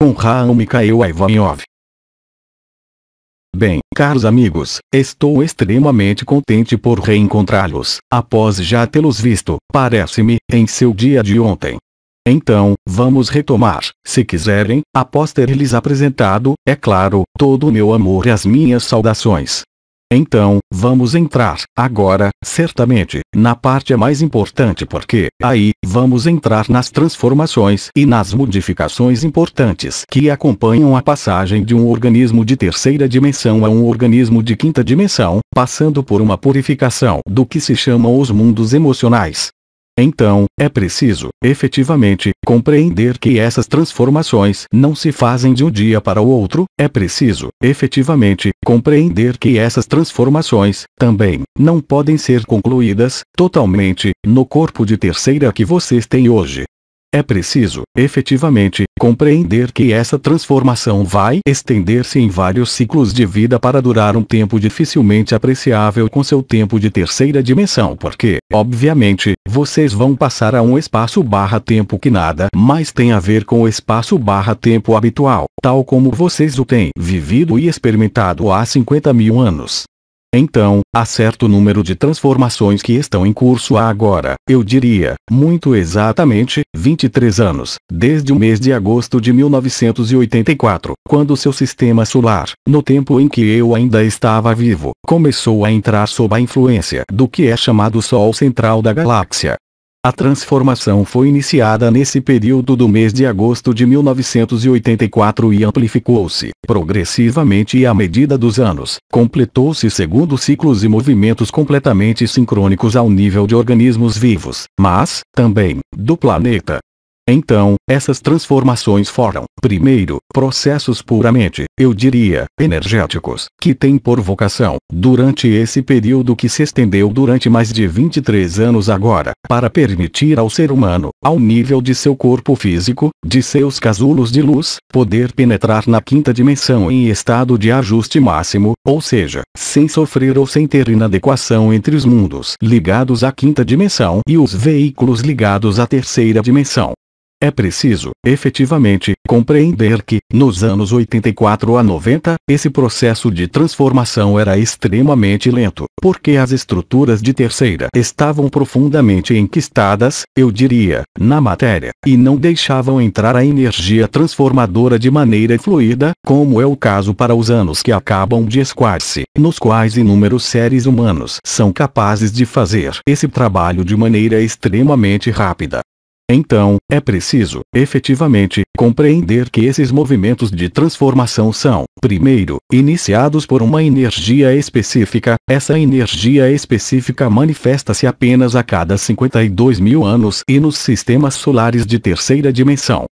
com Raul Mikhail Ivanov. Bem, caros amigos, estou extremamente contente por reencontrá-los, após já tê-los visto, parece-me, em seu dia de ontem. Então, vamos retomar, se quiserem, após ter lhes apresentado, é claro, todo o meu amor e as minhas saudações, então, vamos entrar, agora, certamente, na parte mais importante porque, aí, vamos entrar nas transformações e nas modificações importantes que acompanham a passagem de um organismo de terceira dimensão a um organismo de quinta dimensão, passando por uma purificação do que se chamam os mundos emocionais, então, é preciso, efetivamente, compreender que essas transformações não se fazem de um dia para o outro, é preciso, efetivamente, compreender que essas transformações, também, não podem ser concluídas, totalmente, no corpo de terceira que vocês têm hoje. É preciso, efetivamente, Compreender que essa transformação vai estender-se em vários ciclos de vida para durar um tempo dificilmente apreciável com seu tempo de terceira dimensão porque, obviamente, vocês vão passar a um espaço barra tempo que nada mais tem a ver com o espaço barra tempo habitual, tal como vocês o têm vivido e experimentado há 50 mil anos. Então, há certo número de transformações que estão em curso há agora, eu diria, muito exatamente, 23 anos, desde o mês de agosto de 1984, quando seu sistema solar, no tempo em que eu ainda estava vivo, começou a entrar sob a influência do que é chamado Sol Central da Galáxia, a transformação foi iniciada nesse período do mês de agosto de 1984 e amplificou-se progressivamente à medida dos anos. Completou-se segundo ciclos e movimentos completamente sincrônicos ao nível de organismos vivos, mas, também, do planeta. Então, essas transformações foram, primeiro, processos puramente, eu diria, energéticos, que têm por vocação, durante esse período que se estendeu durante mais de 23 anos agora, para permitir ao ser humano, ao nível de seu corpo físico, de seus casulos de luz, poder penetrar na quinta dimensão em estado de ajuste máximo, ou seja, sem sofrer ou sem ter inadequação entre os mundos ligados à quinta dimensão e os veículos ligados à terceira dimensão. É preciso, efetivamente, compreender que, nos anos 84 a 90, esse processo de transformação era extremamente lento, porque as estruturas de terceira estavam profundamente enquistadas, eu diria, na matéria, e não deixavam entrar a energia transformadora de maneira fluida, como é o caso para os anos que acabam de escoar-se, nos quais inúmeros seres humanos são capazes de fazer esse trabalho de maneira extremamente rápida. Então, é preciso, efetivamente, compreender que esses movimentos de transformação são, primeiro, iniciados por uma energia específica, essa energia específica manifesta-se apenas a cada 52 mil anos e nos sistemas solares de terceira dimensão.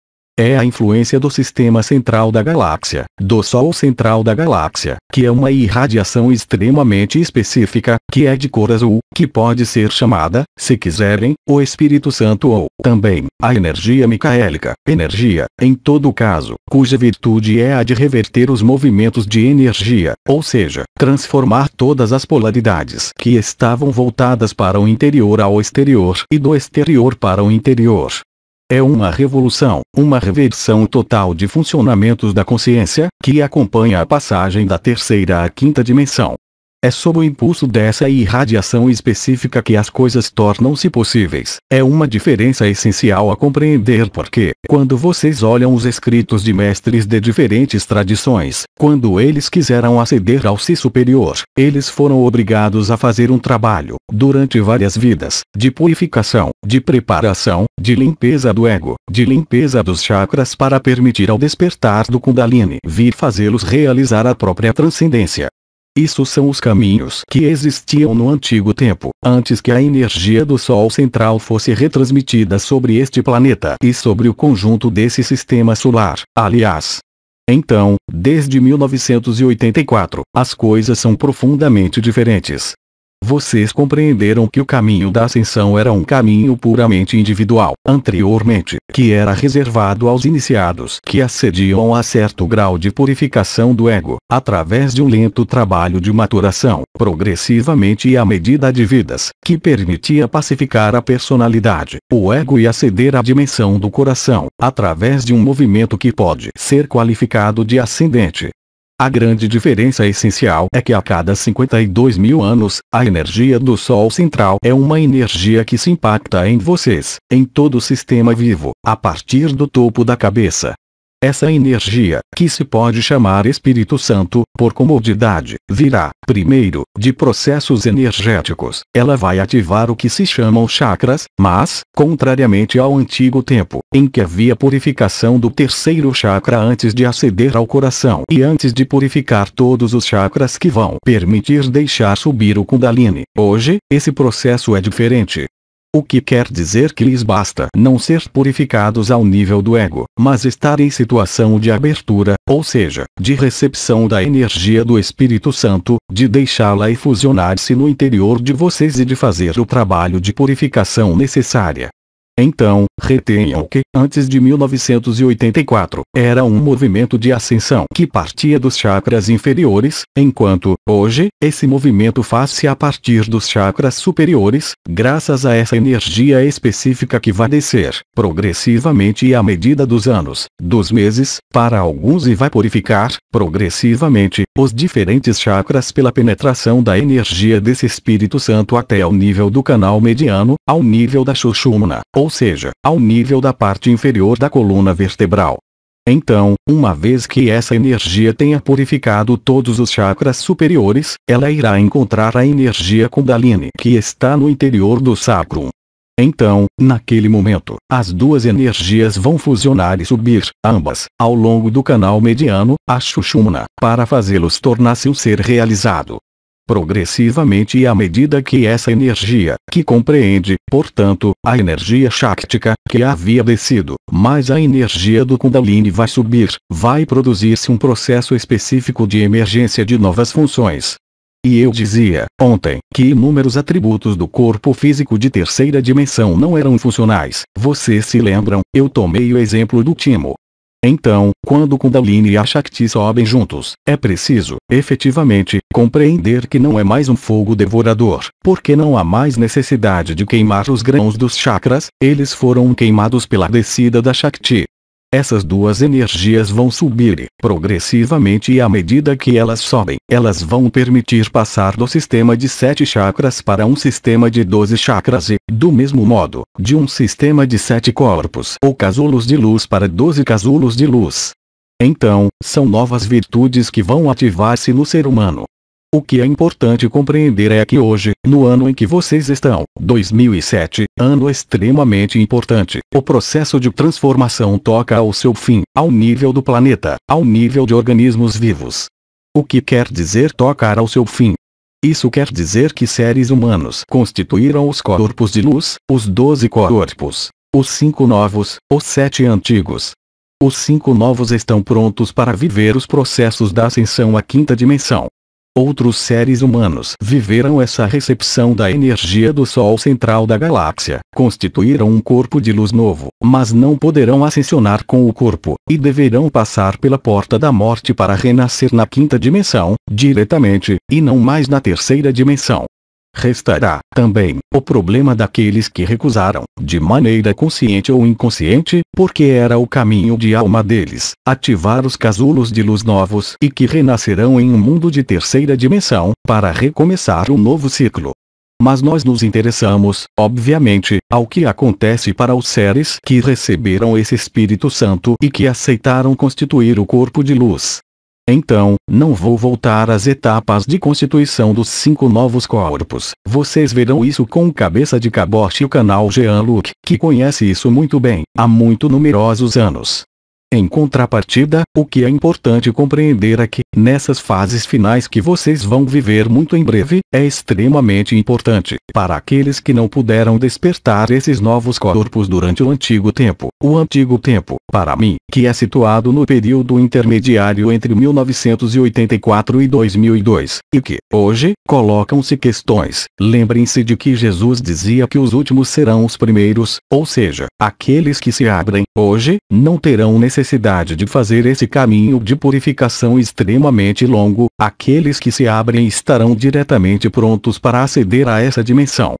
É a influência do sistema central da galáxia, do Sol central da galáxia, que é uma irradiação extremamente específica, que é de cor azul, que pode ser chamada, se quiserem, o Espírito Santo ou, também, a energia micaélica, energia, em todo caso, cuja virtude é a de reverter os movimentos de energia, ou seja, transformar todas as polaridades que estavam voltadas para o interior ao exterior e do exterior para o interior, é uma revolução, uma reversão total de funcionamentos da consciência, que acompanha a passagem da terceira à quinta dimensão. É sob o impulso dessa irradiação específica que as coisas tornam-se possíveis. É uma diferença essencial a compreender porque, quando vocês olham os escritos de mestres de diferentes tradições, quando eles quiseram aceder ao si superior, eles foram obrigados a fazer um trabalho, durante várias vidas, de purificação, de preparação, de limpeza do ego, de limpeza dos chakras para permitir ao despertar do Kundalini vir fazê-los realizar a própria transcendência. Isso são os caminhos que existiam no antigo tempo, antes que a energia do Sol central fosse retransmitida sobre este planeta e sobre o conjunto desse sistema solar. Aliás, então, desde 1984, as coisas são profundamente diferentes vocês compreenderam que o caminho da ascensão era um caminho puramente individual, anteriormente, que era reservado aos iniciados que acediam a certo grau de purificação do ego, através de um lento trabalho de maturação, progressivamente e à medida de vidas, que permitia pacificar a personalidade, o ego e aceder à dimensão do coração, através de um movimento que pode ser qualificado de ascendente, a grande diferença essencial é que a cada 52 mil anos, a energia do Sol central é uma energia que se impacta em vocês, em todo o sistema vivo, a partir do topo da cabeça, essa energia, que se pode chamar Espírito Santo, por comodidade, virá, primeiro, de processos energéticos. Ela vai ativar o que se chamam chakras, mas, contrariamente ao antigo tempo, em que havia purificação do terceiro chakra antes de aceder ao coração e antes de purificar todos os chakras que vão permitir deixar subir o Kundalini, hoje, esse processo é diferente. O que quer dizer que lhes basta não ser purificados ao nível do ego, mas estar em situação de abertura, ou seja, de recepção da energia do Espírito Santo, de deixá-la efusionar-se no interior de vocês e de fazer o trabalho de purificação necessária. Então, retenham que, antes de 1984, era um movimento de ascensão que partia dos chakras inferiores, enquanto, hoje, esse movimento faz-se a partir dos chakras superiores, graças a essa energia específica que vai descer, progressivamente e à medida dos anos, dos meses, para alguns e vai purificar, progressivamente, os diferentes chakras pela penetração da energia desse Espírito Santo até ao nível do canal mediano, ao nível da Shushumna, ou ou seja, ao nível da parte inferior da coluna vertebral. Então, uma vez que essa energia tenha purificado todos os chakras superiores, ela irá encontrar a energia Kundalini que está no interior do sacrum. Então, naquele momento, as duas energias vão fusionar e subir, ambas, ao longo do canal mediano, a Shushumna, para fazê-los tornar-se um ser realizado progressivamente e à medida que essa energia, que compreende, portanto, a energia Shaktika, que havia descido, mais a energia do Kundalini vai subir, vai produzir-se um processo específico de emergência de novas funções. E eu dizia, ontem, que inúmeros atributos do corpo físico de terceira dimensão não eram funcionais. Vocês se lembram, eu tomei o exemplo do timo, então, quando Kundalini e a Shakti sobem juntos, é preciso, efetivamente, compreender que não é mais um fogo devorador, porque não há mais necessidade de queimar os grãos dos chakras, eles foram queimados pela descida da Shakti. Essas duas energias vão subir progressivamente e à medida que elas sobem, elas vão permitir passar do sistema de sete chakras para um sistema de 12 chakras e, do mesmo modo, de um sistema de sete corpos ou casulos de luz para 12 casulos de luz. Então, são novas virtudes que vão ativar-se no ser humano, o que é importante compreender é que hoje, no ano em que vocês estão, 2007, ano extremamente importante, o processo de transformação toca ao seu fim, ao nível do planeta, ao nível de organismos vivos. O que quer dizer tocar ao seu fim? Isso quer dizer que seres humanos constituíram os corpos de luz, os doze corpos, os cinco novos, os sete antigos. Os cinco novos estão prontos para viver os processos da ascensão à quinta dimensão. Outros seres humanos viveram essa recepção da energia do Sol central da galáxia, constituíram um corpo de luz novo, mas não poderão ascensionar com o corpo, e deverão passar pela porta da morte para renascer na quinta dimensão, diretamente, e não mais na terceira dimensão. Restará, também, o problema daqueles que recusaram, de maneira consciente ou inconsciente, porque era o caminho de alma deles, ativar os casulos de luz novos e que renascerão em um mundo de terceira dimensão, para recomeçar um novo ciclo. Mas nós nos interessamos, obviamente, ao que acontece para os seres que receberam esse Espírito Santo e que aceitaram constituir o corpo de luz, então, não vou voltar às etapas de constituição dos cinco novos corpos. Vocês verão isso com cabeça de caboche e o canal Jean-Luc, que conhece isso muito bem, há muito numerosos anos. Em contrapartida, o que é importante compreender é que, nessas fases finais que vocês vão viver muito em breve, é extremamente importante. Para aqueles que não puderam despertar esses novos corpos durante o antigo tempo, o antigo tempo, para mim, que é situado no período intermediário entre 1984 e 2002, e que, hoje, colocam-se questões. Lembrem-se de que Jesus dizia que os últimos serão os primeiros, ou seja, aqueles que se abrem, hoje, não terão necessidade de fazer esse caminho de purificação extrema extremamente longo, aqueles que se abrem estarão diretamente prontos para aceder a essa dimensão.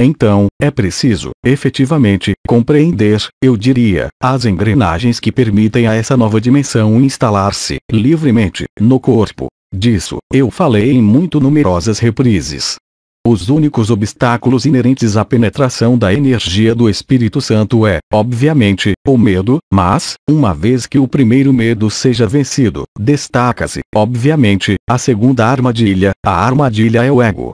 Então, é preciso, efetivamente, compreender, eu diria, as engrenagens que permitem a essa nova dimensão instalar-se livremente no corpo. Disso, eu falei em muito numerosas reprises. Os únicos obstáculos inerentes à penetração da energia do Espírito Santo é, obviamente, o medo, mas, uma vez que o primeiro medo seja vencido, destaca-se, obviamente, a segunda armadilha, a armadilha é o ego.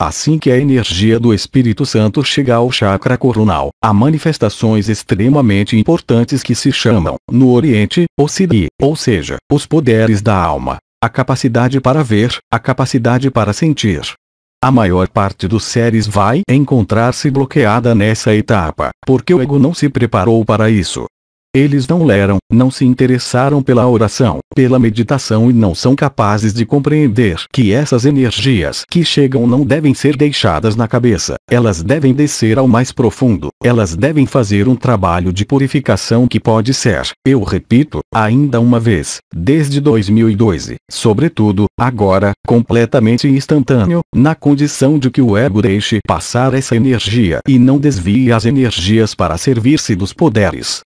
Assim que a energia do Espírito Santo chega ao chakra coronal, há manifestações extremamente importantes que se chamam, no Oriente, o Siddhi, ou seja, os poderes da alma, a capacidade para ver, a capacidade para sentir, a maior parte dos séries vai encontrar-se bloqueada nessa etapa, porque o ego não se preparou para isso. Eles não leram, não se interessaram pela oração, pela meditação e não são capazes de compreender que essas energias que chegam não devem ser deixadas na cabeça, elas devem descer ao mais profundo, elas devem fazer um trabalho de purificação que pode ser, eu repito, ainda uma vez, desde 2012, sobretudo, agora, completamente instantâneo, na condição de que o ego deixe passar essa energia e não desvie as energias para servir-se dos poderes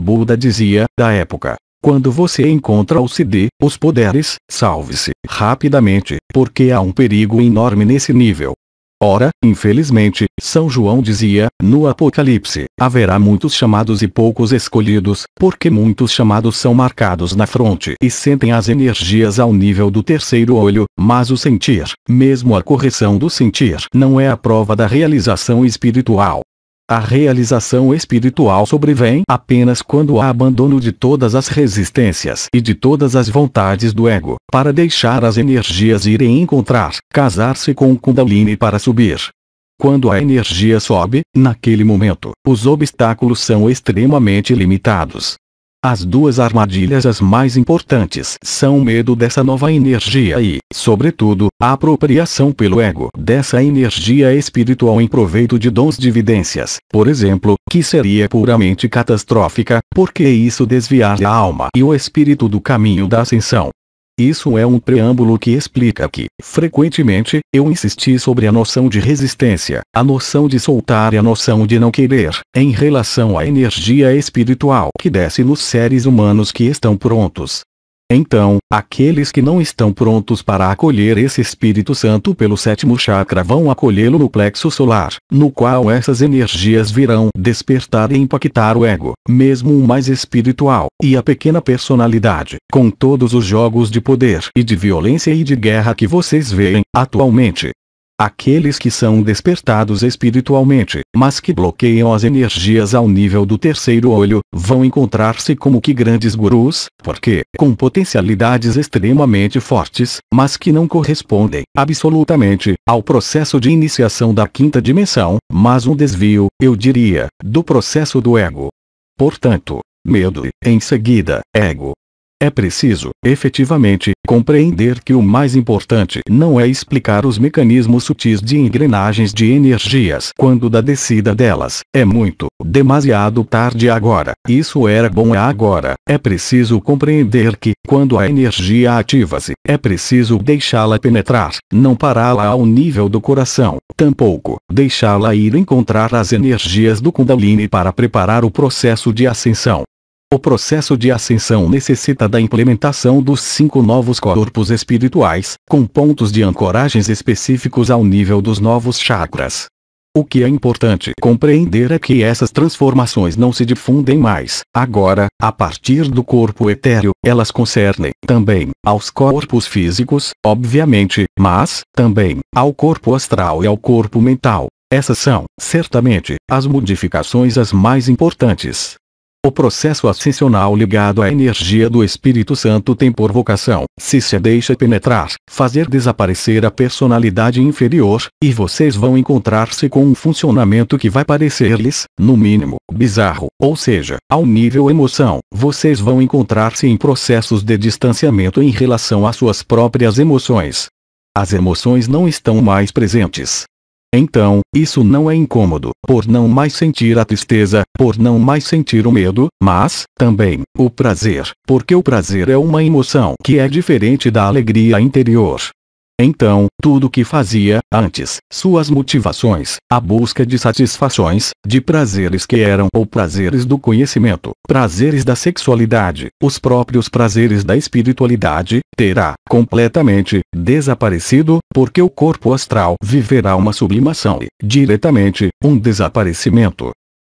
Buda dizia, da época. Quando você encontra o CD, os poderes, salve-se, rapidamente, porque há um perigo enorme nesse nível. Ora, infelizmente, São João dizia, no Apocalipse, haverá muitos chamados e poucos escolhidos, porque muitos chamados são marcados na fronte e sentem as energias ao nível do terceiro olho, mas o sentir, mesmo a correção do sentir, não é a prova da realização espiritual. A realização espiritual sobrevém apenas quando há abandono de todas as resistências e de todas as vontades do ego, para deixar as energias irem encontrar, casar-se com o Kundalini para subir. Quando a energia sobe, naquele momento, os obstáculos são extremamente limitados. As duas armadilhas as mais importantes são o medo dessa nova energia e, sobretudo, a apropriação pelo ego dessa energia espiritual em proveito de dons dividências, por exemplo, que seria puramente catastrófica, porque isso desviar a alma e o espírito do caminho da ascensão. Isso é um preâmbulo que explica que, frequentemente, eu insisti sobre a noção de resistência, a noção de soltar e a noção de não querer, em relação à energia espiritual que desce nos seres humanos que estão prontos então, aqueles que não estão prontos para acolher esse Espírito Santo pelo sétimo chakra vão acolhê-lo no plexo solar, no qual essas energias virão despertar e impactar o ego, mesmo o mais espiritual, e a pequena personalidade, com todos os jogos de poder e de violência e de guerra que vocês veem, atualmente, aqueles que são despertados espiritualmente, mas que bloqueiam as energias ao nível do terceiro olho, vão encontrar-se como que grandes gurus, porque, com potencialidades extremamente fortes, mas que não correspondem, absolutamente, ao processo de iniciação da quinta dimensão, mas um desvio, eu diria, do processo do ego. Portanto, medo, e em seguida, ego, é preciso, efetivamente, compreender que o mais importante não é explicar os mecanismos sutis de engrenagens de energias quando da descida delas. É muito, demasiado tarde agora. Isso era bom agora. É preciso compreender que, quando a energia ativa-se, é preciso deixá-la penetrar, não pará-la ao nível do coração, tampouco deixá-la ir encontrar as energias do Kundalini para preparar o processo de ascensão. O processo de ascensão necessita da implementação dos cinco novos corpos espirituais, com pontos de ancoragens específicos ao nível dos novos chakras. O que é importante compreender é que essas transformações não se difundem mais. Agora, a partir do corpo etéreo, elas concernem também aos corpos físicos, obviamente, mas também ao corpo astral e ao corpo mental. Essas são, certamente, as modificações as mais importantes. O processo ascensional ligado à energia do Espírito Santo tem por vocação, se se deixa penetrar, fazer desaparecer a personalidade inferior, e vocês vão encontrar-se com um funcionamento que vai parecer-lhes, no mínimo, bizarro, ou seja, ao nível emoção, vocês vão encontrar-se em processos de distanciamento em relação às suas próprias emoções. As emoções não estão mais presentes, então, isso não é incômodo, por não mais sentir a tristeza, por não mais sentir o medo, mas, também, o prazer, porque o prazer é uma emoção que é diferente da alegria interior. Então, tudo o que fazia, antes, suas motivações, a busca de satisfações, de prazeres que eram ou prazeres do conhecimento, prazeres da sexualidade, os próprios prazeres da espiritualidade, terá, completamente, desaparecido, porque o corpo astral viverá uma sublimação e, diretamente, um desaparecimento.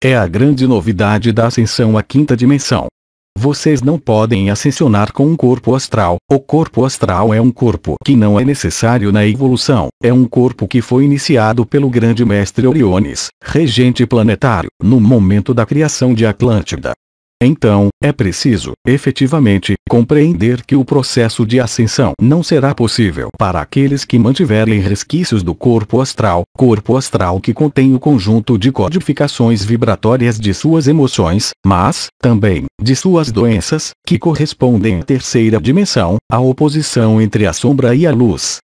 É a grande novidade da ascensão à quinta dimensão. Vocês não podem ascensionar com um corpo astral. O corpo astral é um corpo que não é necessário na evolução. É um corpo que foi iniciado pelo grande mestre Oriones, regente planetário, no momento da criação de Atlântida. Então, é preciso, efetivamente, compreender que o processo de ascensão não será possível para aqueles que mantiverem resquícios do corpo astral, corpo astral que contém o conjunto de codificações vibratórias de suas emoções, mas, também, de suas doenças, que correspondem à terceira dimensão, a oposição entre a sombra e a luz,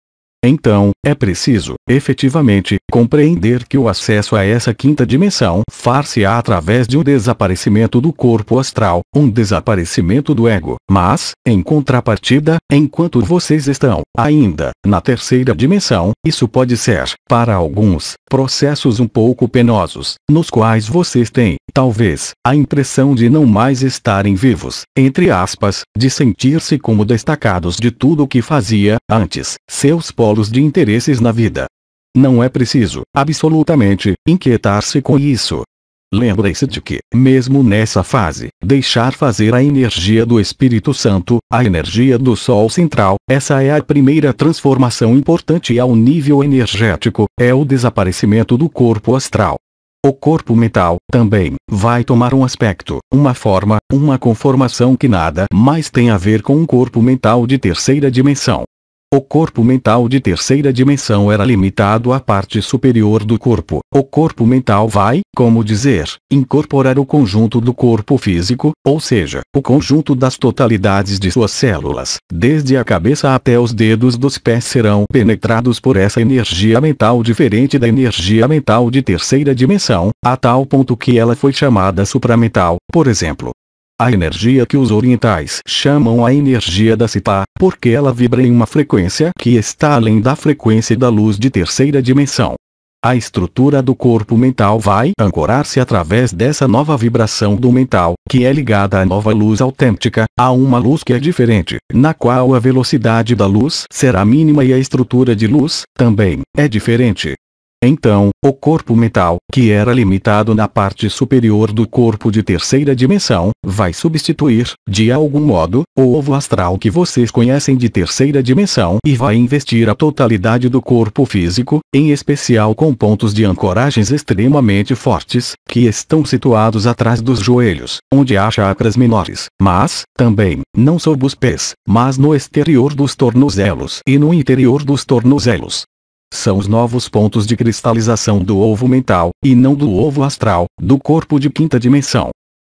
então, é preciso, efetivamente, compreender que o acesso a essa quinta dimensão far-se-á através de um desaparecimento do corpo astral, um desaparecimento do ego. Mas, em contrapartida, enquanto vocês estão, ainda, na terceira dimensão, isso pode ser, para alguns, processos um pouco penosos, nos quais vocês têm, talvez, a impressão de não mais estarem vivos, entre aspas, de sentir-se como destacados de tudo o que fazia, antes, seus povos polos de interesses na vida. Não é preciso, absolutamente, inquietar-se com isso. Lembre-se de que, mesmo nessa fase, deixar fazer a energia do Espírito Santo, a energia do Sol Central, essa é a primeira transformação importante ao nível energético, é o desaparecimento do corpo astral. O corpo mental, também, vai tomar um aspecto, uma forma, uma conformação que nada mais tem a ver com um corpo mental de terceira dimensão. O corpo mental de terceira dimensão era limitado à parte superior do corpo. O corpo mental vai, como dizer, incorporar o conjunto do corpo físico, ou seja, o conjunto das totalidades de suas células, desde a cabeça até os dedos dos pés serão penetrados por essa energia mental diferente da energia mental de terceira dimensão, a tal ponto que ela foi chamada supramental, por exemplo. A energia que os orientais chamam a energia da cipa, porque ela vibra em uma frequência que está além da frequência da luz de terceira dimensão. A estrutura do corpo mental vai ancorar-se através dessa nova vibração do mental, que é ligada à nova luz autêntica, a uma luz que é diferente, na qual a velocidade da luz será mínima e a estrutura de luz, também, é diferente. Então, o corpo metal, que era limitado na parte superior do corpo de terceira dimensão, vai substituir, de algum modo, o ovo astral que vocês conhecem de terceira dimensão e vai investir a totalidade do corpo físico, em especial com pontos de ancoragens extremamente fortes, que estão situados atrás dos joelhos, onde há chakras menores, mas, também, não sob os pés, mas no exterior dos tornozelos e no interior dos tornozelos são os novos pontos de cristalização do ovo mental, e não do ovo astral, do corpo de quinta dimensão.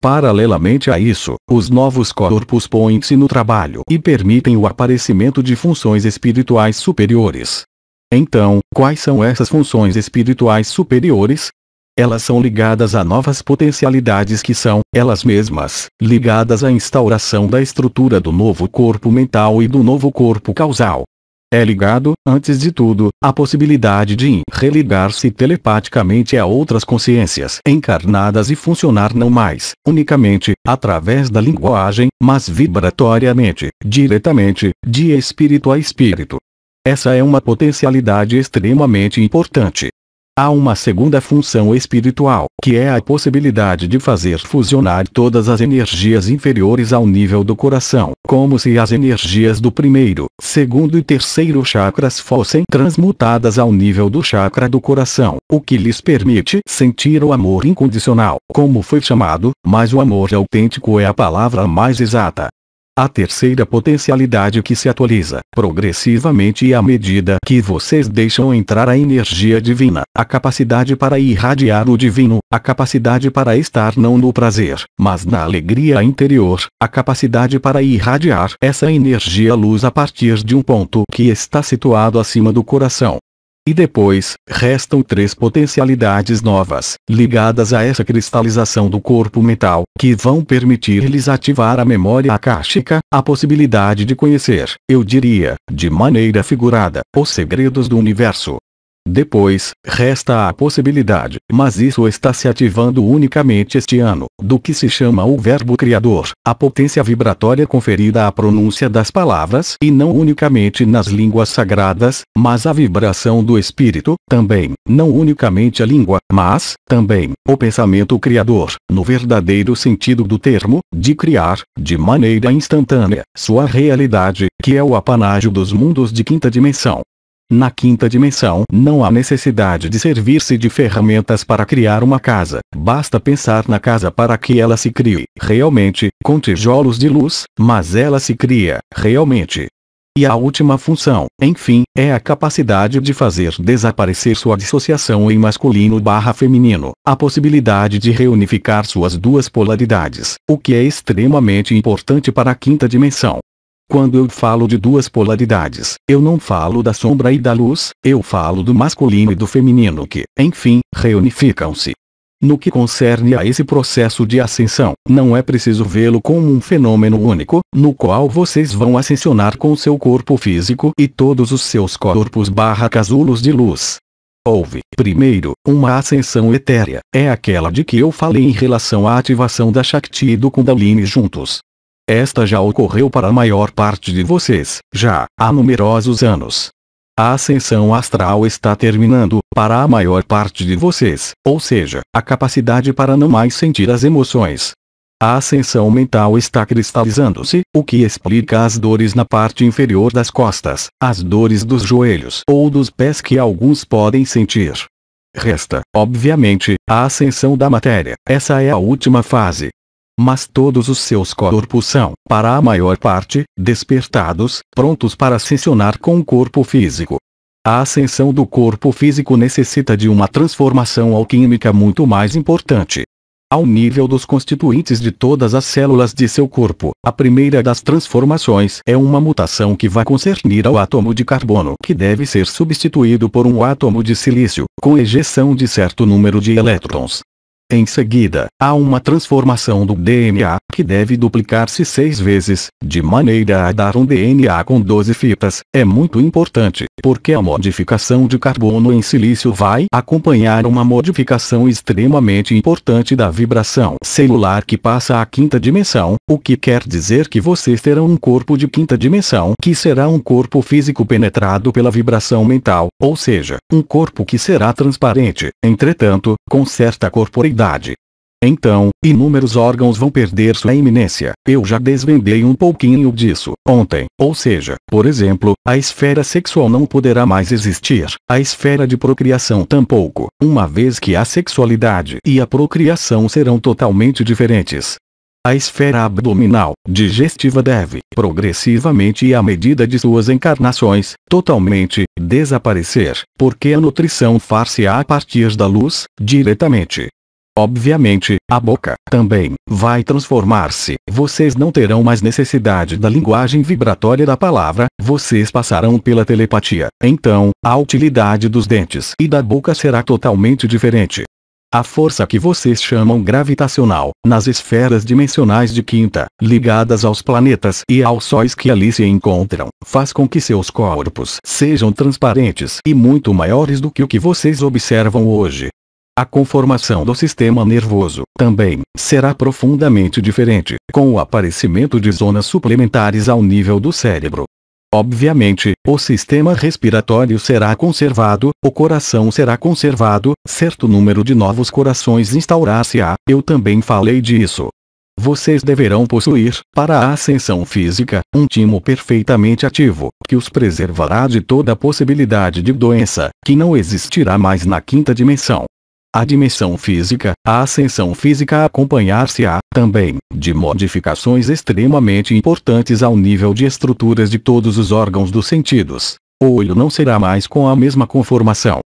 Paralelamente a isso, os novos corpos põem-se no trabalho e permitem o aparecimento de funções espirituais superiores. Então, quais são essas funções espirituais superiores? Elas são ligadas a novas potencialidades que são, elas mesmas, ligadas à instauração da estrutura do novo corpo mental e do novo corpo causal, é ligado, antes de tudo, à possibilidade de religar-se telepaticamente a outras consciências encarnadas e funcionar não mais, unicamente, através da linguagem, mas vibratoriamente, diretamente, de espírito a espírito. Essa é uma potencialidade extremamente importante. Há uma segunda função espiritual, que é a possibilidade de fazer fusionar todas as energias inferiores ao nível do coração, como se as energias do primeiro, segundo e terceiro chakras fossem transmutadas ao nível do chakra do coração, o que lhes permite sentir o amor incondicional, como foi chamado, mas o amor autêntico é a palavra mais exata, a terceira potencialidade que se atualiza progressivamente à é medida que vocês deixam entrar a energia divina, a capacidade para irradiar o divino, a capacidade para estar não no prazer, mas na alegria interior, a capacidade para irradiar essa energia luz a partir de um ponto que está situado acima do coração, e depois, restam três potencialidades novas, ligadas a essa cristalização do corpo mental, que vão permitir-lhes ativar a memória akáshica, a possibilidade de conhecer, eu diria, de maneira figurada, os segredos do universo. Depois, resta a possibilidade, mas isso está se ativando unicamente este ano, do que se chama o verbo criador, a potência vibratória conferida à pronúncia das palavras e não unicamente nas línguas sagradas, mas a vibração do espírito, também, não unicamente a língua, mas, também, o pensamento criador, no verdadeiro sentido do termo, de criar, de maneira instantânea, sua realidade, que é o apanágio dos mundos de quinta dimensão, na quinta dimensão, não há necessidade de servir-se de ferramentas para criar uma casa, basta pensar na casa para que ela se crie, realmente, com tijolos de luz, mas ela se cria, realmente. E a última função, enfim, é a capacidade de fazer desaparecer sua dissociação em masculino barra feminino, a possibilidade de reunificar suas duas polaridades, o que é extremamente importante para a quinta dimensão. Quando eu falo de duas polaridades, eu não falo da sombra e da luz, eu falo do masculino e do feminino que, enfim, reunificam-se. No que concerne a esse processo de ascensão, não é preciso vê-lo como um fenômeno único, no qual vocês vão ascensionar com seu corpo físico e todos os seus corpos barra casulos de luz. Houve, primeiro, uma ascensão etérea, é aquela de que eu falei em relação à ativação da Shakti e do Kundalini juntos. Esta já ocorreu para a maior parte de vocês, já há numerosos anos. A ascensão astral está terminando, para a maior parte de vocês, ou seja, a capacidade para não mais sentir as emoções. A ascensão mental está cristalizando-se, o que explica as dores na parte inferior das costas, as dores dos joelhos ou dos pés que alguns podem sentir. Resta, obviamente, a ascensão da matéria, essa é a última fase, mas todos os seus corpos são, para a maior parte, despertados, prontos para ascensionar com o corpo físico. A ascensão do corpo físico necessita de uma transformação alquímica muito mais importante. Ao nível dos constituintes de todas as células de seu corpo, a primeira das transformações é uma mutação que vai concernir ao átomo de carbono que deve ser substituído por um átomo de silício, com ejeção de certo número de elétrons, em seguida, há uma transformação do DNA, que deve duplicar-se seis vezes, de maneira a dar um DNA com 12 fitas, é muito importante, porque a modificação de carbono em silício vai acompanhar uma modificação extremamente importante da vibração celular que passa à quinta dimensão, o que quer dizer que vocês terão um corpo de quinta dimensão que será um corpo físico penetrado pela vibração mental, ou seja, um corpo que será transparente, entretanto, com certa corporeidade, então, inúmeros órgãos vão perder sua iminência. Eu já desvendei um pouquinho disso, ontem. Ou seja, por exemplo, a esfera sexual não poderá mais existir. A esfera de procriação tampouco. Uma vez que a sexualidade e a procriação serão totalmente diferentes. A esfera abdominal, digestiva deve, progressivamente e à medida de suas encarnações, totalmente, desaparecer, porque a nutrição far-se-á a partir da luz, diretamente. Obviamente, a boca também vai transformar-se. Vocês não terão mais necessidade da linguagem vibratória da palavra, vocês passarão pela telepatia. Então, a utilidade dos dentes e da boca será totalmente diferente. A força que vocês chamam gravitacional, nas esferas dimensionais de quinta, ligadas aos planetas e aos sóis que ali se encontram, faz com que seus corpos sejam transparentes e muito maiores do que o que vocês observam hoje. A conformação do sistema nervoso também será profundamente diferente com o aparecimento de zonas suplementares ao nível do cérebro. Obviamente, o sistema respiratório será conservado, o coração será conservado, certo número de novos corações instaurar-se-á, eu também falei disso. Vocês deverão possuir, para a ascensão física, um timo perfeitamente ativo, que os preservará de toda possibilidade de doença, que não existirá mais na quinta dimensão. A dimensão física, a ascensão física acompanhar-se-á, também, de modificações extremamente importantes ao nível de estruturas de todos os órgãos dos sentidos. O olho não será mais com a mesma conformação.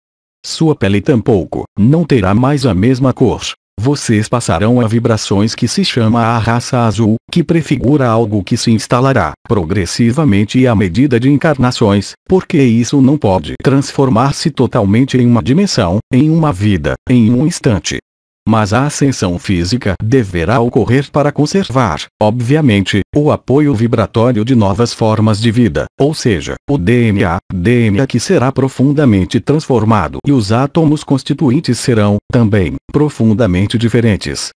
Sua pele tampouco, não terá mais a mesma cor vocês passarão a vibrações que se chama a raça azul, que prefigura algo que se instalará progressivamente e à medida de encarnações, porque isso não pode transformar-se totalmente em uma dimensão, em uma vida, em um instante, mas a ascensão física deverá ocorrer para conservar, obviamente, o apoio vibratório de novas formas de vida, ou seja, o DNA, DNA que será profundamente transformado e os átomos constituintes serão, também, profundamente diferentes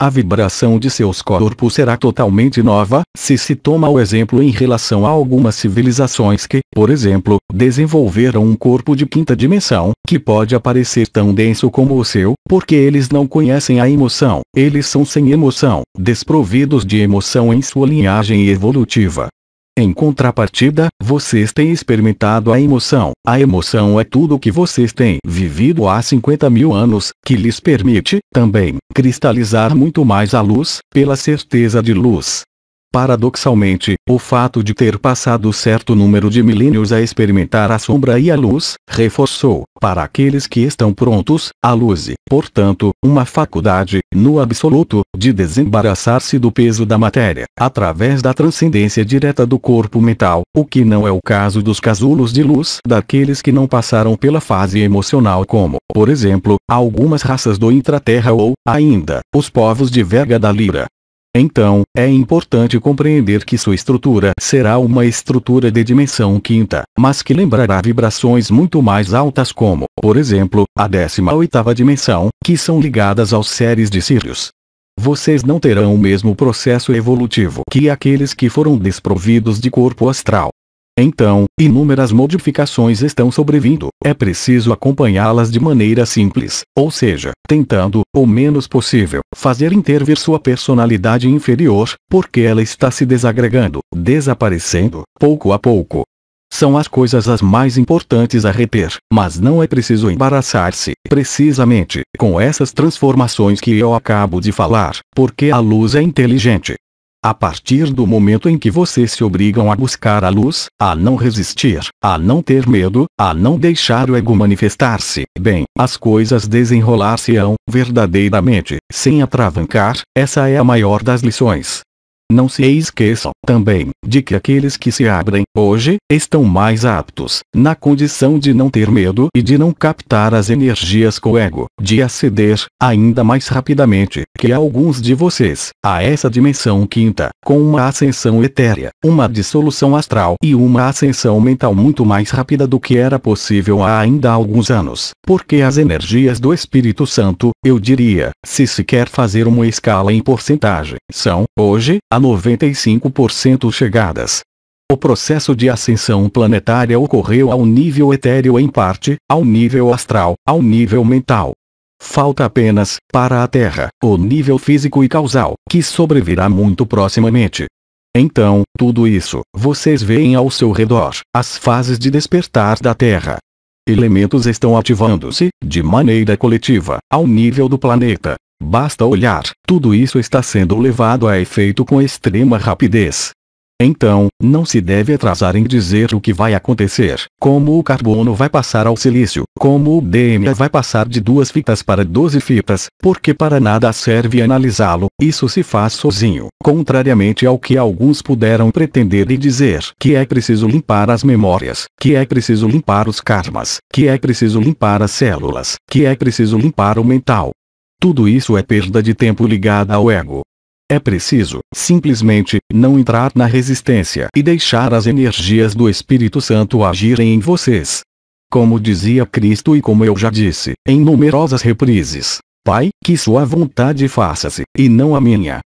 a vibração de seus corpos será totalmente nova, se se toma o exemplo em relação a algumas civilizações que, por exemplo, desenvolveram um corpo de quinta dimensão, que pode aparecer tão denso como o seu, porque eles não conhecem a emoção, eles são sem emoção, desprovidos de emoção em sua linhagem evolutiva, em contrapartida, vocês têm experimentado a emoção. A emoção é tudo o que vocês têm vivido há 50 mil anos, que lhes permite, também, cristalizar muito mais a luz, pela certeza de luz. Paradoxalmente, o fato de ter passado certo número de milênios a experimentar a sombra e a luz, reforçou, para aqueles que estão prontos, a luz e, portanto, uma faculdade, no absoluto, de desembaraçar-se do peso da matéria, através da transcendência direta do corpo mental, o que não é o caso dos casulos de luz daqueles que não passaram pela fase emocional como, por exemplo, algumas raças do intraterra ou, ainda, os povos de verga da lira. Então, é importante compreender que sua estrutura será uma estrutura de dimensão quinta, mas que lembrará vibrações muito mais altas como, por exemplo, a 18 oitava dimensão, que são ligadas aos séries de Sirius. Vocês não terão o mesmo processo evolutivo que aqueles que foram desprovidos de corpo astral, então, inúmeras modificações estão sobrevindo. É preciso acompanhá-las de maneira simples, ou seja, tentando, o menos possível, fazer intervir sua personalidade inferior, porque ela está se desagregando, desaparecendo, pouco a pouco. São as coisas as mais importantes a reter, mas não é preciso embaraçar-se, precisamente, com essas transformações que eu acabo de falar, porque a luz é inteligente, a partir do momento em que vocês se obrigam a buscar a luz, a não resistir, a não ter medo, a não deixar o ego manifestar-se, bem, as coisas desenrolar-se-ão, verdadeiramente, sem atravancar, essa é a maior das lições. Não se esqueçam, também, de que aqueles que se abrem, hoje, estão mais aptos, na condição de não ter medo e de não captar as energias com o ego, de aceder, ainda mais rapidamente, que alguns de vocês, a essa dimensão quinta, com uma ascensão etérea, uma dissolução astral e uma ascensão mental muito mais rápida do que era possível há ainda alguns anos, porque as energias do Espírito Santo, eu diria, se se quer fazer uma escala em porcentagem, são, hoje, a 95% chegadas, o processo de ascensão planetária ocorreu ao nível etéreo em parte, ao nível astral, ao nível mental. Falta apenas, para a Terra, o nível físico e causal, que sobrevirá muito proximamente. Então, tudo isso, vocês veem ao seu redor, as fases de despertar da Terra. Elementos estão ativando-se, de maneira coletiva, ao nível do planeta. Basta olhar, tudo isso está sendo levado a efeito com extrema rapidez. Então, não se deve atrasar em dizer o que vai acontecer, como o carbono vai passar ao silício, como o DNA vai passar de duas fitas para 12 fitas, porque para nada serve analisá-lo, isso se faz sozinho, contrariamente ao que alguns puderam pretender e dizer que é preciso limpar as memórias, que é preciso limpar os karmas, que é preciso limpar as células, que é preciso limpar o mental. Tudo isso é perda de tempo ligada ao ego. É preciso, simplesmente, não entrar na resistência e deixar as energias do Espírito Santo agirem em vocês. Como dizia Cristo e como eu já disse, em numerosas reprises, Pai, que sua vontade faça-se, e não a minha.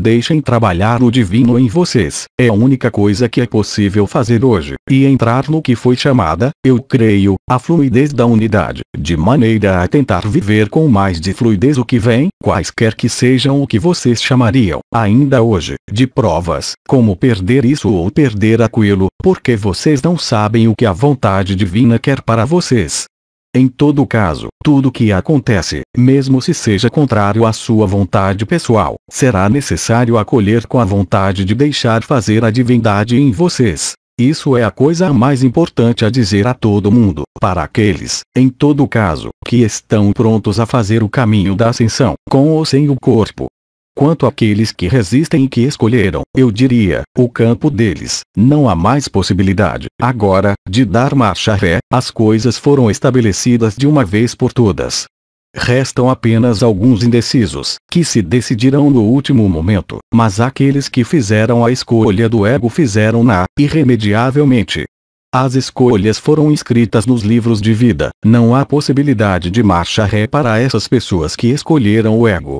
Deixem trabalhar o divino em vocês. É a única coisa que é possível fazer hoje. E entrar no que foi chamada, eu creio, a fluidez da unidade, de maneira a tentar viver com mais de fluidez o que vem, quaisquer que sejam o que vocês chamariam, ainda hoje, de provas, como perder isso ou perder aquilo, porque vocês não sabem o que a vontade divina quer para vocês. Em todo caso, tudo que acontece, mesmo se seja contrário à sua vontade pessoal, será necessário acolher com a vontade de deixar fazer a divindade em vocês. Isso é a coisa mais importante a dizer a todo mundo, para aqueles, em todo caso, que estão prontos a fazer o caminho da ascensão, com ou sem o corpo, Quanto àqueles que resistem e que escolheram, eu diria, o campo deles, não há mais possibilidade, agora, de dar marcha ré, as coisas foram estabelecidas de uma vez por todas. Restam apenas alguns indecisos, que se decidirão no último momento, mas aqueles que fizeram a escolha do ego fizeram-na, irremediavelmente. As escolhas foram escritas nos livros de vida, não há possibilidade de marcha ré para essas pessoas que escolheram o ego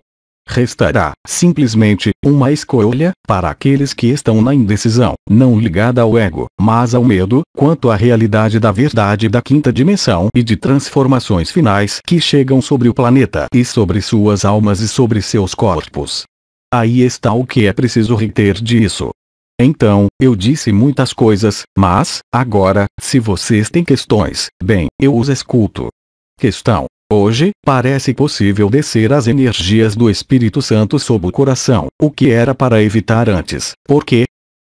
restará simplesmente uma escolha para aqueles que estão na indecisão, não ligada ao ego, mas ao medo, quanto à realidade da verdade da quinta dimensão e de transformações finais que chegam sobre o planeta e sobre suas almas e sobre seus corpos. Aí está o que é preciso reter disso. Então, eu disse muitas coisas, mas, agora, se vocês têm questões, bem, eu os escuto. Questão Hoje, parece possível descer as energias do Espírito Santo sob o coração, o que era para evitar antes. Por quê?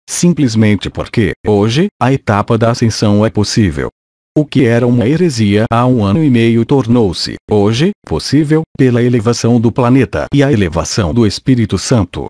Simplesmente porque, hoje, a etapa da ascensão é possível. O que era uma heresia há um ano e meio tornou-se, hoje, possível, pela elevação do planeta e a elevação do Espírito Santo.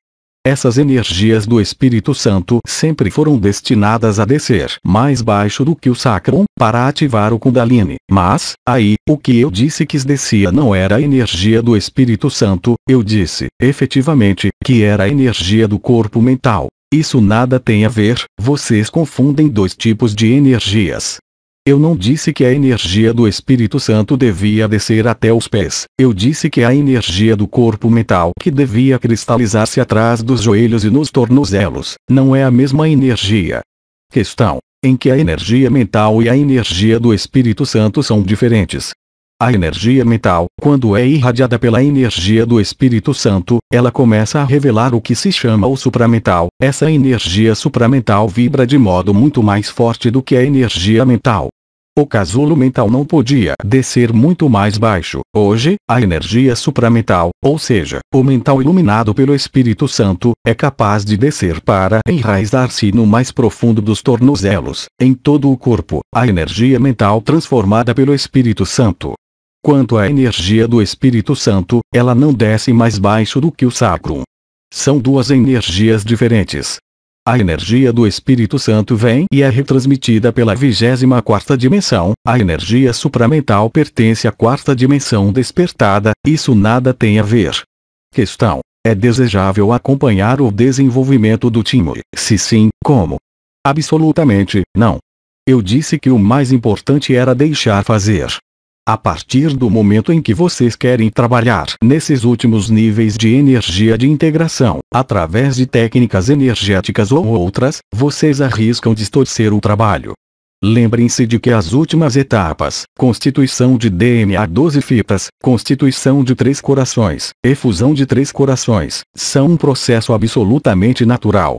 Essas energias do Espírito Santo sempre foram destinadas a descer mais baixo do que o sacrum para ativar o Kundalini. Mas, aí, o que eu disse que descia não era a energia do Espírito Santo, eu disse, efetivamente, que era a energia do corpo mental. Isso nada tem a ver, vocês confundem dois tipos de energias. Eu não disse que a energia do Espírito Santo devia descer até os pés. Eu disse que a energia do corpo mental que devia cristalizar-se atrás dos joelhos e nos tornozelos, não é a mesma energia. Questão: em que a energia mental e a energia do Espírito Santo são diferentes, a energia mental, quando é irradiada pela energia do Espírito Santo, ela começa a revelar o que se chama o supramental. Essa energia supramental vibra de modo muito mais forte do que a energia mental. O casulo mental não podia descer muito mais baixo. Hoje, a energia supramental, ou seja, o mental iluminado pelo Espírito Santo, é capaz de descer para enraizar-se no mais profundo dos tornozelos, em todo o corpo. A energia mental transformada pelo Espírito Santo Quanto à energia do Espírito Santo, ela não desce mais baixo do que o sacro. São duas energias diferentes. A energia do Espírito Santo vem e é retransmitida pela 24 quarta dimensão, a energia supramental pertence à quarta dimensão despertada, isso nada tem a ver. Questão. É desejável acompanhar o desenvolvimento do time? Se sim, como? Absolutamente, não. Eu disse que o mais importante era deixar fazer. A partir do momento em que vocês querem trabalhar nesses últimos níveis de energia de integração, através de técnicas energéticas ou outras, vocês arriscam distorcer o trabalho. Lembrem-se de que as últimas etapas, constituição de DNA 12 fitas, constituição de três corações, efusão de três corações, são um processo absolutamente natural.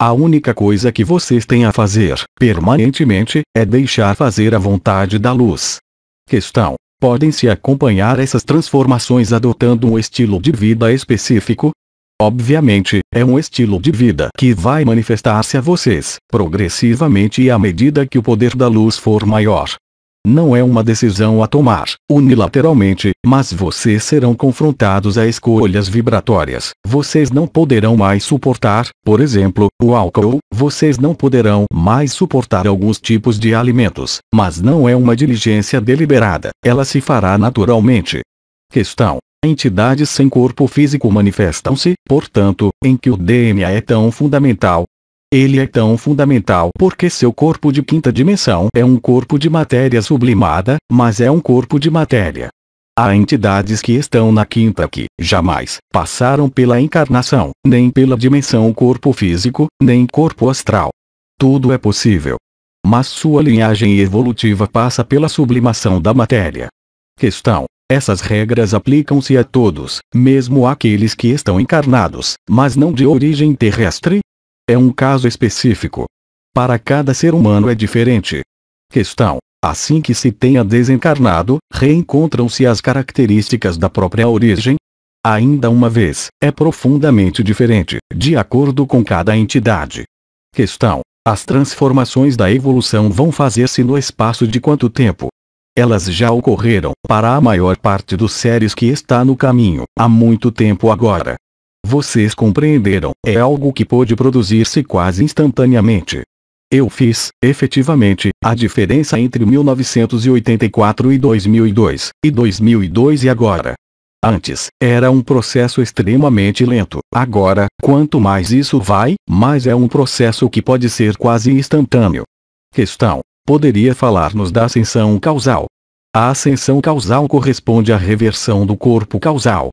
A única coisa que vocês têm a fazer, permanentemente, é deixar fazer a vontade da luz questão. Podem-se acompanhar essas transformações adotando um estilo de vida específico? Obviamente, é um estilo de vida que vai manifestar-se a vocês, progressivamente e à medida que o poder da luz for maior, não é uma decisão a tomar unilateralmente, mas vocês serão confrontados a escolhas vibratórias. Vocês não poderão mais suportar, por exemplo, o álcool, vocês não poderão mais suportar alguns tipos de alimentos, mas não é uma diligência deliberada, ela se fará naturalmente. Questão Entidades sem corpo físico manifestam-se, portanto, em que o DNA é tão fundamental, ele é tão fundamental porque seu corpo de quinta dimensão é um corpo de matéria sublimada, mas é um corpo de matéria. Há entidades que estão na quinta que jamais passaram pela encarnação, nem pela dimensão corpo físico, nem corpo astral. Tudo é possível. Mas sua linhagem evolutiva passa pela sublimação da matéria. Questão: essas regras aplicam-se a todos, mesmo àqueles que estão encarnados, mas não de origem terrestre? É um caso específico. Para cada ser humano é diferente. Questão. Assim que se tenha desencarnado, reencontram-se as características da própria origem? Ainda uma vez, é profundamente diferente, de acordo com cada entidade. Questão: As transformações da evolução vão fazer-se no espaço de quanto tempo? Elas já ocorreram para a maior parte dos seres que está no caminho, há muito tempo agora. Vocês compreenderam, é algo que pôde produzir-se quase instantaneamente. Eu fiz, efetivamente, a diferença entre 1984 e 2002, e 2002 e agora. Antes, era um processo extremamente lento. Agora, quanto mais isso vai, mais é um processo que pode ser quase instantâneo. Questão: poderia falar-nos da ascensão causal? A ascensão causal corresponde à reversão do corpo causal,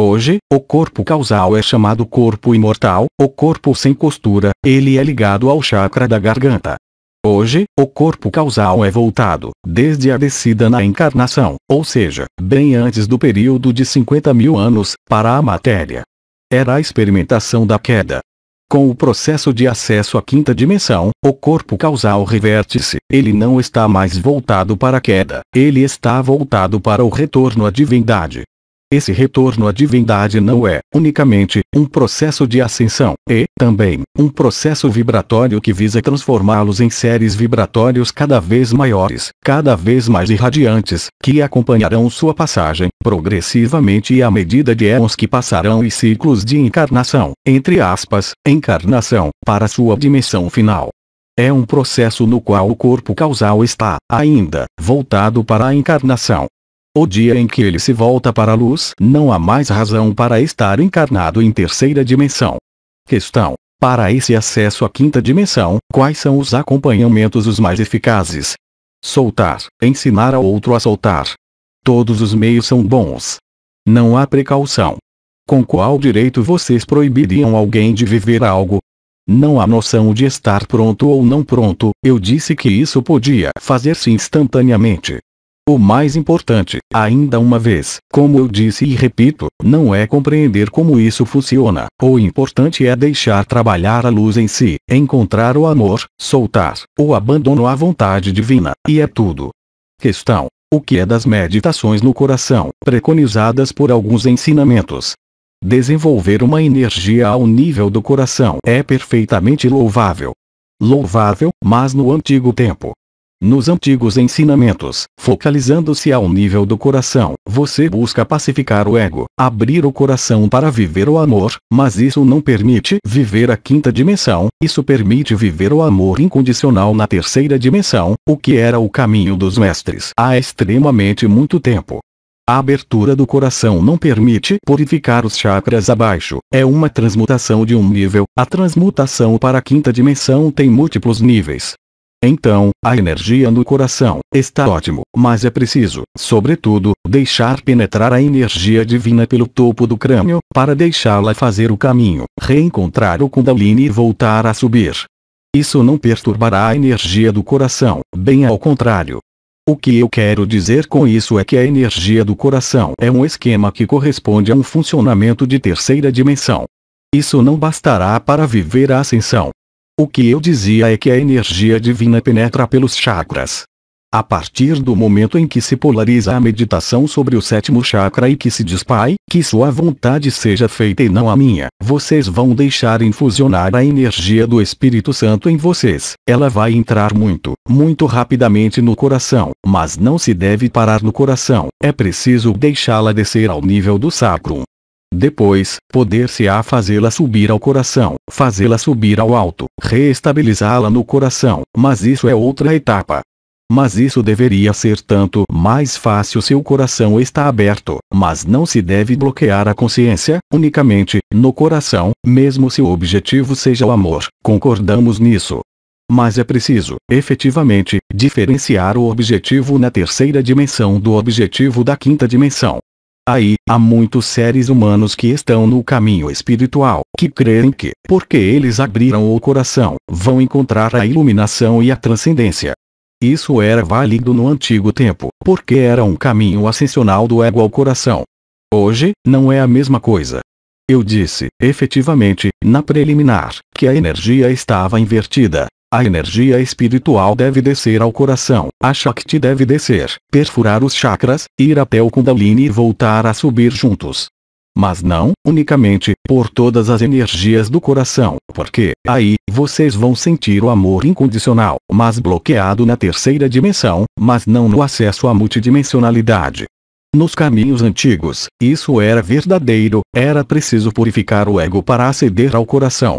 Hoje, o corpo causal é chamado corpo imortal, o corpo sem costura, ele é ligado ao chakra da garganta. Hoje, o corpo causal é voltado, desde a descida na encarnação, ou seja, bem antes do período de 50 mil anos, para a matéria. Era a experimentação da queda. Com o processo de acesso à quinta dimensão, o corpo causal reverte-se, ele não está mais voltado para a queda, ele está voltado para o retorno à divindade, esse retorno à divindade não é, unicamente, um processo de ascensão, e, também, um processo vibratório que visa transformá-los em seres vibratórios cada vez maiores, cada vez mais irradiantes, que acompanharão sua passagem, progressivamente e à medida de éons que passarão e ciclos de encarnação, entre aspas, encarnação, para sua dimensão final. É um processo no qual o corpo causal está, ainda, voltado para a encarnação, o dia em que ele se volta para a luz, não há mais razão para estar encarnado em terceira dimensão. Questão. Para esse acesso à quinta dimensão, quais são os acompanhamentos os mais eficazes? Soltar, ensinar a outro a soltar. Todos os meios são bons. Não há precaução. Com qual direito vocês proibiriam alguém de viver algo? Não há noção de estar pronto ou não pronto, eu disse que isso podia fazer-se instantaneamente. O mais importante, ainda uma vez, como eu disse e repito, não é compreender como isso funciona. O importante é deixar trabalhar a luz em si, encontrar o amor, soltar o abandono à vontade divina, e é tudo. Questão: O que é das meditações no coração, preconizadas por alguns ensinamentos? Desenvolver uma energia ao nível do coração é perfeitamente louvável. Louvável, mas no antigo tempo, nos antigos ensinamentos, focalizando-se ao nível do coração, você busca pacificar o ego, abrir o coração para viver o amor, mas isso não permite viver a quinta dimensão, isso permite viver o amor incondicional na terceira dimensão, o que era o caminho dos mestres há extremamente muito tempo. A abertura do coração não permite purificar os chakras abaixo, é uma transmutação de um nível. A transmutação para a quinta dimensão tem múltiplos níveis, então, a energia no coração está ótimo, mas é preciso, sobretudo, deixar penetrar a energia divina pelo topo do crânio para deixá-la fazer o caminho, reencontrar o Kundalini e voltar a subir. Isso não perturbará a energia do coração, bem ao contrário. O que eu quero dizer com isso é que a energia do coração é um esquema que corresponde a um funcionamento de terceira dimensão. Isso não bastará para viver a ascensão, o que eu dizia é que a energia divina penetra pelos chakras. A partir do momento em que se polariza a meditação sobre o sétimo chakra e que se diz Pai, que sua vontade seja feita e não a minha, vocês vão deixar infusionar a energia do Espírito Santo em vocês. Ela vai entrar muito, muito rapidamente no coração, mas não se deve parar no coração, é preciso deixá-la descer ao nível do sacro. Depois, poder-se-á fazê-la subir ao coração, fazê-la subir ao alto, reestabilizá-la no coração, mas isso é outra etapa. Mas isso deveria ser tanto mais fácil se o coração está aberto, mas não se deve bloquear a consciência, unicamente, no coração, mesmo se o objetivo seja o amor, concordamos nisso. Mas é preciso, efetivamente, diferenciar o objetivo na terceira dimensão do objetivo da quinta dimensão. Aí, há muitos seres humanos que estão no caminho espiritual, que creem que, porque eles abriram o coração, vão encontrar a iluminação e a transcendência. Isso era válido no antigo tempo, porque era um caminho ascensional do ego ao coração. Hoje, não é a mesma coisa. Eu disse, efetivamente, na preliminar, que a energia estava invertida, a energia espiritual deve descer ao coração, a Shakti deve descer, perfurar os chakras, ir até o Kundalini e voltar a subir juntos. Mas não, unicamente, por todas as energias do coração, porque, aí, vocês vão sentir o amor incondicional, mas bloqueado na terceira dimensão, mas não no acesso à multidimensionalidade. Nos caminhos antigos, isso era verdadeiro, era preciso purificar o ego para aceder ao coração.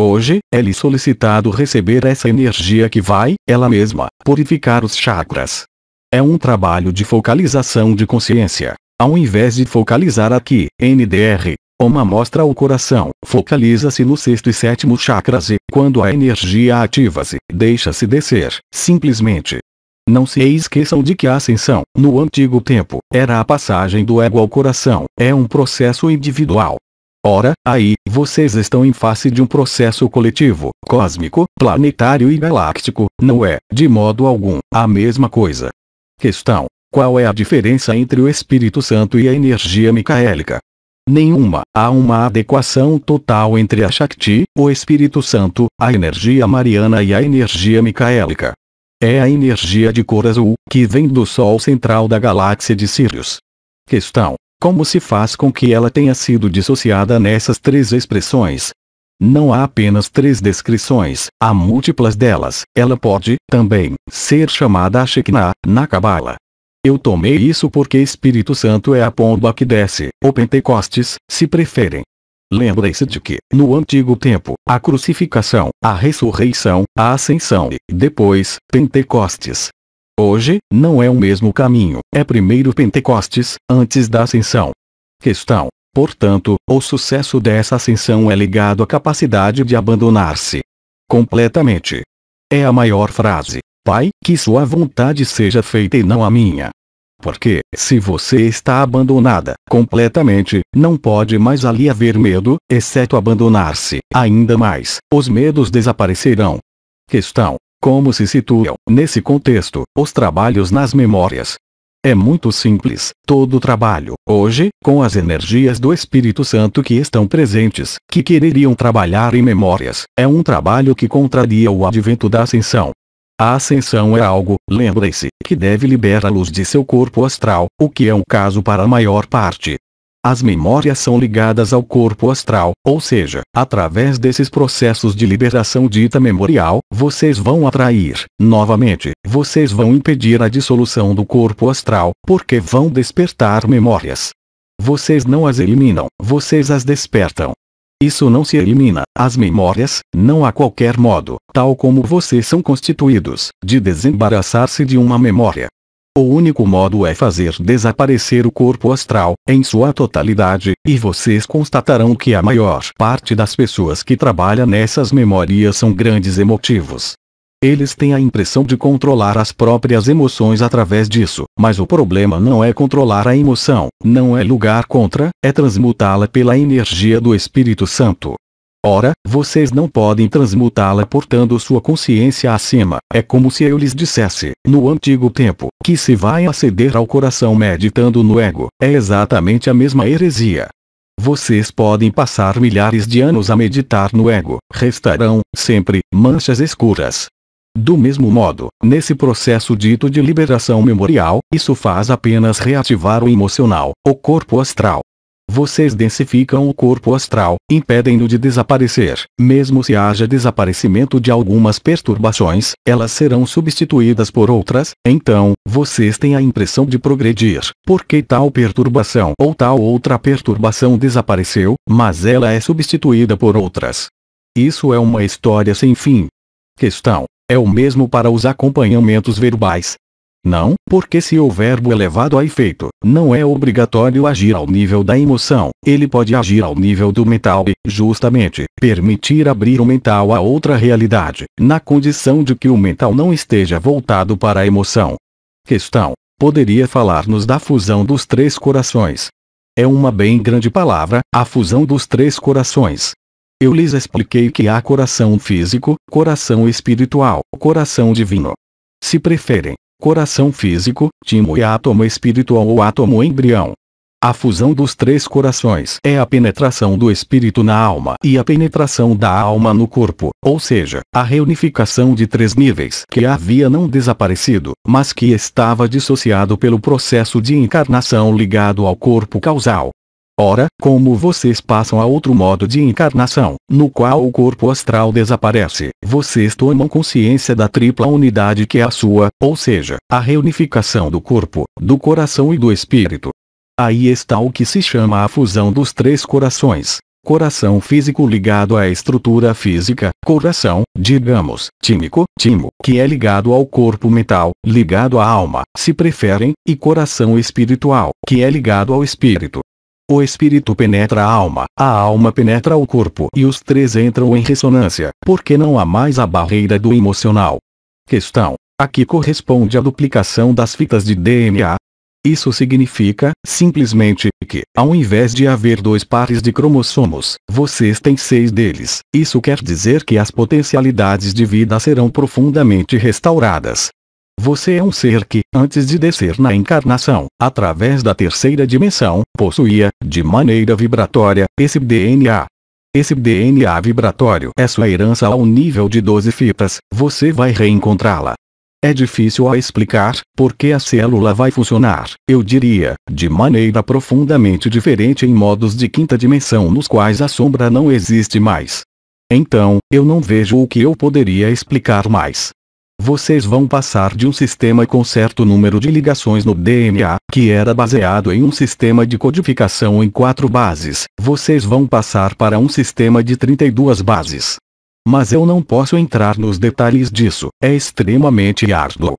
Hoje, é lhe solicitado receber essa energia que vai, ela mesma, purificar os chakras. É um trabalho de focalização de consciência. Ao invés de focalizar aqui, NDR, uma mostra ao coração, focaliza-se no sexto e sétimo chakras e, quando a energia ativa-se, deixa-se descer, simplesmente. Não se esqueçam de que a ascensão, no antigo tempo, era a passagem do ego ao coração, é um processo individual, Ora, aí, vocês estão em face de um processo coletivo, cósmico, planetário e galáctico, não é, de modo algum, a mesma coisa. Questão: Qual é a diferença entre o Espírito Santo e a energia micaélica? Nenhuma. Há uma adequação total entre a Shakti, o Espírito Santo, a energia mariana e a energia micaélica. É a energia de cor azul, que vem do Sol central da galáxia de Sirius. Questão: como se faz com que ela tenha sido dissociada nessas três expressões? Não há apenas três descrições, há múltiplas delas. Ela pode, também, ser chamada Shekinah, na Kabbalah. Eu tomei isso porque Espírito Santo é a pomba que desce, ou Pentecostes, se preferem. Lembre-se de que, no antigo tempo, a crucificação, a ressurreição, a ascensão e, depois, Pentecostes, Hoje, não é o mesmo caminho, é primeiro Pentecostes, antes da ascensão. Questão. Portanto, o sucesso dessa ascensão é ligado à capacidade de abandonar-se completamente. É a maior frase, Pai, que sua vontade seja feita e não a minha. Porque, se você está abandonada completamente, não pode mais ali haver medo, exceto abandonar-se. Ainda mais, os medos desaparecerão. Questão: como se situam, nesse contexto, os trabalhos nas memórias? É muito simples, todo trabalho, hoje, com as energias do Espírito Santo que estão presentes, que quereriam trabalhar em memórias, é um trabalho que contraria o advento da ascensão. A ascensão é algo, lembre-se, que deve liberar a luz de seu corpo astral, o que é o caso para a maior parte, as memórias são ligadas ao corpo astral, ou seja, através desses processos de liberação dita memorial, vocês vão atrair, novamente, vocês vão impedir a dissolução do corpo astral, porque vão despertar memórias. Vocês não as eliminam, vocês as despertam. Isso não se elimina, as memórias, não há qualquer modo, tal como vocês são constituídos, de desembaraçar-se de uma memória o único modo é fazer desaparecer o corpo astral, em sua totalidade, e vocês constatarão que a maior parte das pessoas que trabalha nessas memórias são grandes emotivos. Eles têm a impressão de controlar as próprias emoções através disso, mas o problema não é controlar a emoção, não é lugar contra, é transmutá-la pela energia do Espírito Santo. Ora, vocês não podem transmutá-la portando sua consciência acima. É como se eu lhes dissesse, no antigo tempo, que se vai aceder ao coração meditando no ego. É exatamente a mesma heresia. Vocês podem passar milhares de anos a meditar no ego. Restarão, sempre, manchas escuras. Do mesmo modo, nesse processo dito de liberação memorial, isso faz apenas reativar o emocional, o corpo astral, vocês densificam o corpo astral, impedem-no de desaparecer. Mesmo se haja desaparecimento de algumas perturbações, elas serão substituídas por outras, então, vocês têm a impressão de progredir, porque tal perturbação ou tal outra perturbação desapareceu, mas ela é substituída por outras. Isso é uma história sem fim. Questão. É o mesmo para os acompanhamentos verbais, não, porque se o verbo é levado a efeito, não é obrigatório agir ao nível da emoção, ele pode agir ao nível do mental e, justamente, permitir abrir o mental a outra realidade, na condição de que o mental não esteja voltado para a emoção. Questão. Poderia falar-nos da fusão dos três corações? É uma bem grande palavra, a fusão dos três corações. Eu lhes expliquei que há coração físico, coração espiritual, coração divino. Se preferem, coração físico, timo e átomo espiritual ou átomo embrião. A fusão dos três corações é a penetração do espírito na alma e a penetração da alma no corpo, ou seja, a reunificação de três níveis que havia não desaparecido, mas que estava dissociado pelo processo de encarnação ligado ao corpo causal. Ora, como vocês passam a outro modo de encarnação, no qual o corpo astral desaparece, vocês tomam consciência da tripla unidade que é a sua, ou seja, a reunificação do corpo, do coração e do espírito. Aí está o que se chama a fusão dos três corações. Coração físico ligado à estrutura física, coração, digamos, tímico, timo, que é ligado ao corpo mental, ligado à alma, se preferem, e coração espiritual, que é ligado ao espírito, o espírito penetra a alma, a alma penetra o corpo e os três entram em ressonância, porque não há mais a barreira do emocional. Questão. Aqui corresponde à duplicação das fitas de DNA, isso significa, simplesmente, que, ao invés de haver dois pares de cromossomos, vocês têm seis deles. Isso quer dizer que as potencialidades de vida serão profundamente restauradas, você é um ser que, antes de descer na encarnação, através da terceira dimensão, possuía, de maneira vibratória, esse DNA. Esse DNA vibratório é sua herança ao nível de 12 fitas, você vai reencontrá-la. É difícil a explicar, porque a célula vai funcionar, eu diria, de maneira profundamente diferente em modos de quinta dimensão nos quais a sombra não existe mais. Então, eu não vejo o que eu poderia explicar mais vocês vão passar de um sistema com certo número de ligações no DNA, que era baseado em um sistema de codificação em quatro bases, vocês vão passar para um sistema de 32 bases. Mas eu não posso entrar nos detalhes disso, é extremamente árduo.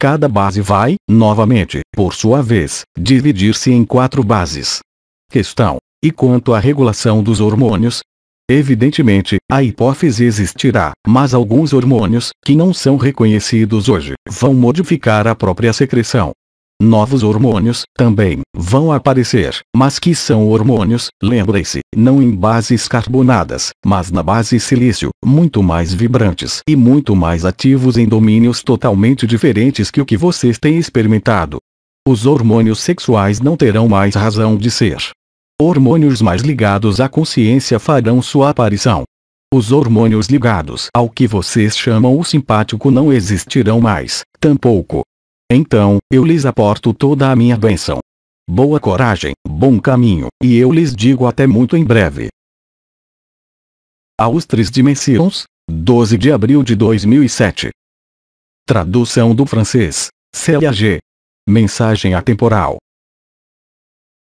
Cada base vai, novamente, por sua vez, dividir-se em quatro bases. Questão: e quanto à regulação dos hormônios, Evidentemente, a hipófise existirá, mas alguns hormônios, que não são reconhecidos hoje, vão modificar a própria secreção. Novos hormônios, também, vão aparecer, mas que são hormônios, lembrem-se, não em bases carbonadas, mas na base silício, muito mais vibrantes e muito mais ativos em domínios totalmente diferentes que o que vocês têm experimentado. Os hormônios sexuais não terão mais razão de ser, Hormônios mais ligados à consciência farão sua aparição. Os hormônios ligados ao que vocês chamam o simpático não existirão mais, tampouco. Então, eu lhes aporto toda a minha bênção. Boa coragem, bom caminho, e eu lhes digo até muito em breve. Aos Três Dimensions, 12 de abril de 2007. Tradução do francês, CAG. Mensagem atemporal.